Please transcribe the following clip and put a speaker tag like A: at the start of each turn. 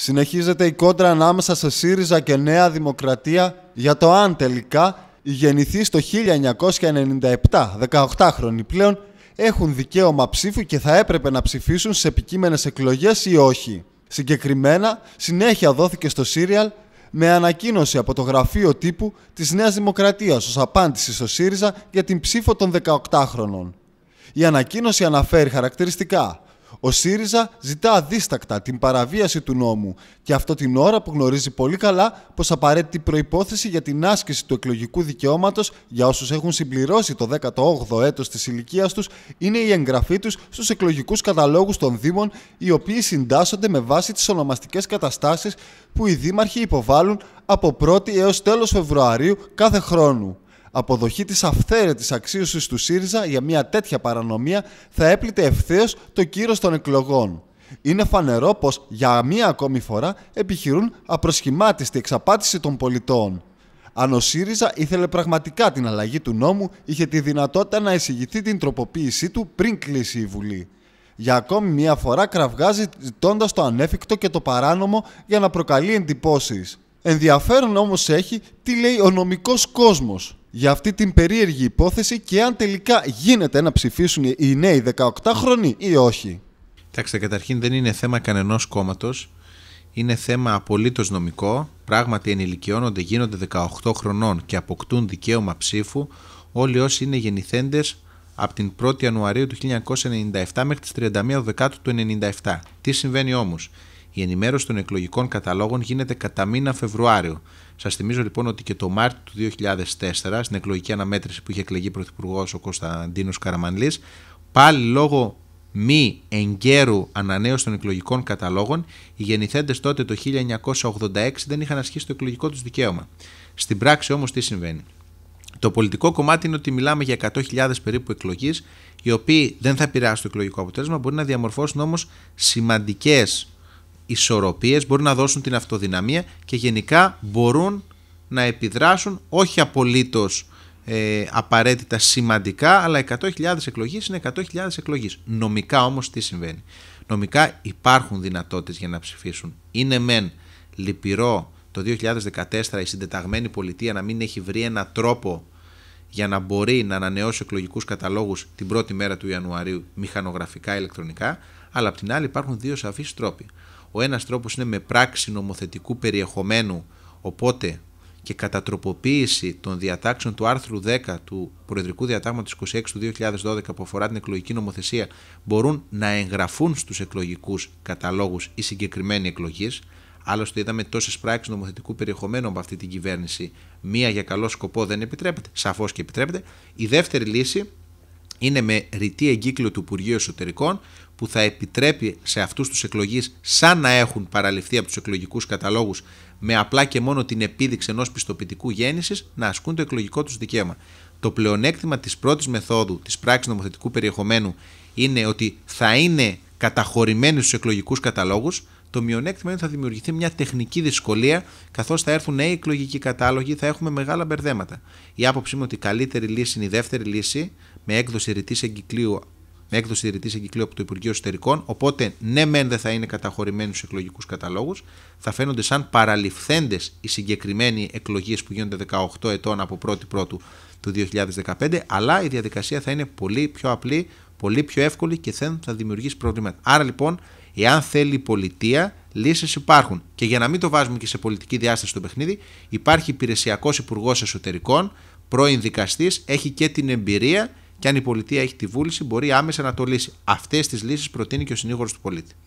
A: Συνεχίζεται η κόντρα ανάμεσα σε ΣΥΡΙΖΑ και Νέα Δημοκρατία για το αν τελικά οι γεννηθείς το 1997, 18 χρόνοι πλέον, έχουν δικαίωμα ψήφου και θα έπρεπε να ψηφίσουν σε επικείμενες εκλογές ή όχι. Συγκεκριμένα, συνέχεια δόθηκε στο Σύριαλ με ανακοίνωση από το γραφείο τύπου της Νέας Δημοκρατίας ως απάντηση στο ΣΥΡΙΖΑ για την ψήφο των 18χρονων. Η ανακοίνωση αναφέρει χαρακτηριστικά ο ΣΥΡΙΖΑ ζητά αδίστακτα την παραβίαση του νόμου και αυτό την ώρα που γνωρίζει πολύ καλά πως απαραίτητη προπόθεση για την άσκηση του εκλογικού δικαιώματος για όσους έχουν συμπληρώσει το 18ο έτος της ηλικίας τους είναι η εγγραφή τους στους εκλογικούς καταλόγους των Δήμων, οι οποίοι συντάσσονται με βάση τις ονομαστικές καταστάσεις που οι Δήμαρχοι υποβάλλουν από 1η έως τέλος Φεβρουαρίου κάθε χρόνου. Αποδοχή της αυθαίρετης αξίωσης του ΣΥΡΙΖΑ για μια τέτοια παρανομία θα έπλητε ευθέως το κύρος των εκλογών. Είναι φανερό πως για μία ακόμη φορά επιχειρούν απροσχημάτιστη εξαπάτηση των πολιτών. Αν ο ΣΥΡΙΖΑ ήθελε πραγματικά την αλλαγή του νόμου, είχε τη δυνατότητα να εισηγηθεί την τροποποίησή του πριν κλείσει η Βουλή. Για ακόμη μία φορά κραυγάζει ζητώντας το ανέφικτο και το παράνομο για να προκαλεί εντυπώσεις. Ενδιαφέρον όμως έχει τι λέει ο νομικός κόσμος για αυτή την περίεργη υπόθεση και αν τελικά γίνεται να ψηφίσουν οι νέοι 18χρονοι ή όχι.
B: Κοιτάξτε, καταρχήν δεν είναι θέμα κανενός κόμματος. Είναι θέμα απολύτως νομικό. Πράγματι ενηλικιώνονται, γίνονται 18 χρονοι η οχι κοιταξτε καταρχην δεν ειναι θεμα κανενος κόμματο, ειναι θεμα απολυτω νομικο πραγματι ενηλικιωνονται γινονται 18 χρονων και αποκτούν δικαίωμα ψήφου όλοι όσοι είναι γεννηθέντες από την 1η Ιανουαρίου του 1997 μέχρι τις 31 Δεκάτου του 1997. Τι συμβαίνει όμως, η ενημέρωση των εκλογικών καταλόγων γίνεται κατά μήνα Φεβρουάριο. Σας θυμίζω λοιπόν ότι και το Μάρτιο του 2004, στην εκλογική αναμέτρηση που είχε εκλεγεί πρωθυπουργός ο Κωνσταντίνος Καραμανλής, πάλι λόγω μη εγκαίρου ανανέωσης των εκλογικών καταλόγων, οι γεννηθέντες τότε το 1986 δεν είχαν ασχίσει το εκλογικό τους δικαίωμα. Στην πράξη όμως τι συμβαίνει. Το πολιτικό κομμάτι είναι ότι μιλάμε για 100.000 περίπου εκλογή, οι οποίοι δεν θα επηρεάσουν το εκλογικό αποτέλεσμα, μπορεί να διαμορφώσουν όμως σημαντικές ισορροπίες, μπορούν να δώσουν την αυτοδυναμία και γενικά μπορούν να επιδράσουν όχι απολύτως ε, απαραίτητα σημαντικά, αλλά 100.000 εκλογής είναι 100.000 εκλογής. Νομικά όμως τι συμβαίνει. Νομικά υπάρχουν δυνατότητες για να ψηφίσουν. Είναι μεν λυπηρό το 2014 η συντεταγμένη πολιτεία να μην έχει βρει ένα τρόπο για να μπορεί να ανανεώσει εκλογικούς καταλόγους την πρώτη μέρα του Ιανουαρίου μηχανογραφικά, ηλεκτρονικά, αλλά απ' την άλλη υπάρχουν δύο σαφείς τρόποι. Ο ένας τρόπος είναι με πράξη νομοθετικού περιεχομένου, οπότε και κατατροποποίηση των διατάξεων του άρθρου 10 του Προεδρικού Διατάγματος 26 του 2012 που αφορά την εκλογική νομοθεσία μπορούν να εγγραφούν στους εκλογικούς καταλόγους οι συγκεκριμένοι εκλογείς. Άλλωστε είδαμε τόσες πράξεις νομοθετικού περιεχομένου από αυτή την κυβέρνηση. Μία για καλό σκοπό δεν επιτρέπεται, σαφώς και επιτρέπεται. Η δεύτερη λύση είναι με ρητή εγκύκλιο του Υπουργείου Εσωτερικών που θα επιτρέπει σε αυτούς τους εκλογείς σαν να έχουν παραληφθεί από τους εκλογικούς καταλόγους με απλά και μόνο την επίδειξη ενός πιστοποιητικού γέννησης να ασκούν το εκλογικό τους δικαίωμα. Το πλεονέκτημα της πρώτης μεθόδου της πράξης νομοθετικού περιεχομένου είναι ότι θα είναι καταχωρημένοι στους εκλογικούς καταλόγους το μειονέκτημα είναι ότι θα δημιουργηθεί μια τεχνική δυσκολία, καθώς θα έρθουν νέοι εκλογικοί κατάλογοι, θα έχουμε μεγάλα μπερδέματα. Η άποψή μου ότι η καλύτερη λύση είναι η δεύτερη λύση, με έκδοση ρητής εγκυκλίου εγκυκλίου από το Υπουργείο Εσωτερικών. Οπότε, ναι, μεν δεν θα είναι καταχωρημένοι στους εκλογικούς καταλόγους, θα φαίνονται σαν παραληφθέντες οι συγκεκριμένοι εκλογέ που γίνονται 18 ετών από 1η Πρώτου του 2015, αλλά η διαδικασία θα είναι πολύ πιο απλή, πολύ πιο εύκολη και δεν θα δημιουργήσει προβλήματα. Άρα λοιπόν Εάν θέλει η πολιτεία, λύσεις υπάρχουν. Και για να μην το βάζουμε και σε πολιτική διάσταση το παιχνίδι, υπάρχει υπηρεσιακός υπουργός εσωτερικών, πρώην δικαστής, έχει και την εμπειρία και αν η πολιτεία έχει τη βούληση, μπορεί άμεσα να το λύσει. Αυτές τις λύσεις προτείνει και ο συνήγορος του πολίτη.